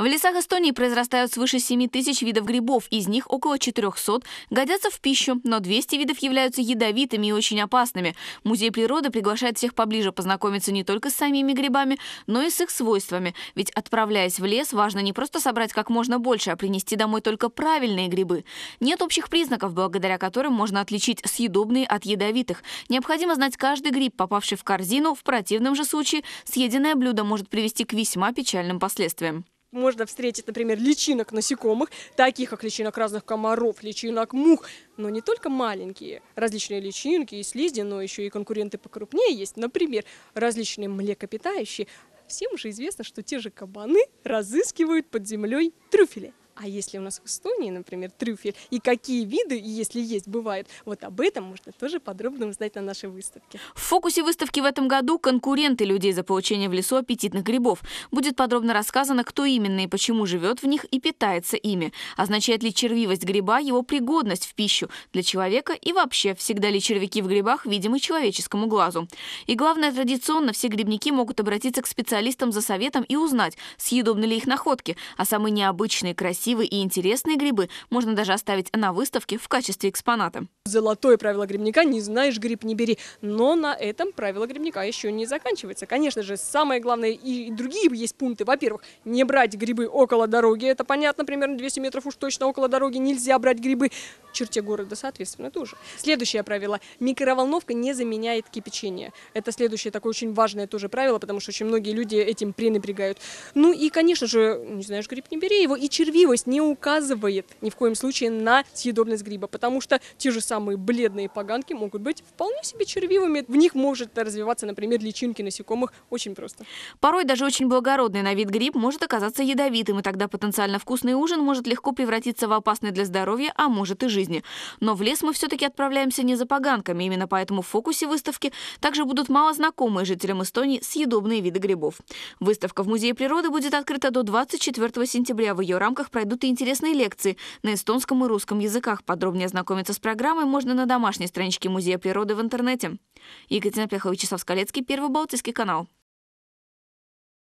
В лесах Эстонии произрастают свыше 7 тысяч видов грибов, из них около 400 годятся в пищу, но 200 видов являются ядовитыми и очень опасными. Музей природы приглашает всех поближе познакомиться не только с самими грибами, но и с их свойствами. Ведь отправляясь в лес, важно не просто собрать как можно больше, а принести домой только правильные грибы. Нет общих признаков, благодаря которым можно отличить съедобные от ядовитых. Необходимо знать каждый гриб, попавший в корзину, в противном же случае съеденное блюдо может привести к весьма печальным последствиям можно встретить, например, личинок насекомых, таких как личинок разных комаров, личинок мух, но не только маленькие. Различные личинки и слизни, но еще и конкуренты покрупнее есть. Например, различные млекопитающие. Всем уже известно, что те же кабаны разыскивают под землей трюфели а если у нас в Эстонии, например, трюфель, и какие виды, если есть, бывает. Вот об этом можно тоже подробно узнать на нашей выставке. В фокусе выставки в этом году конкуренты людей за получение в лесу аппетитных грибов. Будет подробно рассказано, кто именно и почему живет в них и питается ими. Означает ли червивость гриба его пригодность в пищу для человека и вообще, всегда ли червяки в грибах видимы человеческому глазу. И главное, традиционно все грибники могут обратиться к специалистам за советом и узнать, съедобны ли их находки, а самые необычные, красивые красивые и интересные грибы можно даже оставить на выставке в качестве экспоната. Золотое правило грибника «не знаешь, гриб не бери». Но на этом правило грибника еще не заканчивается. Конечно же, самое главное и другие есть пункты. Во-первых, не брать грибы около дороги. Это понятно, примерно 200 метров уж точно около дороги нельзя брать грибы черте города, соответственно, тоже. Следующее правило. Микроволновка не заменяет кипячение. Это следующее такое очень важное тоже правило, потому что очень многие люди этим пренапрягают. Ну и, конечно же, не знаешь, гриб не бери его. И червивость не указывает ни в коем случае на съедобность гриба, потому что те же самые бледные поганки могут быть вполне себе червивыми. В них может развиваться, например, личинки насекомых очень просто. Порой даже очень благородный на вид гриб может оказаться ядовитым, и тогда потенциально вкусный ужин может легко превратиться в опасный для здоровья, а может и жизнь жизни. Но в лес мы все-таки отправляемся не за поганками, именно поэтому в фокусе выставки также будут мало знакомые жителям Эстонии съедобные виды грибов. Выставка в Музее природы будет открыта до 24 сентября. В ее рамках пройдут и интересные лекции на эстонском и русском языках. Подробнее ознакомиться с программой можно на домашней страничке Музея природы в интернете. Екатерина Пехова, Вячеслав Скалецкий, Первый Балтийский канал.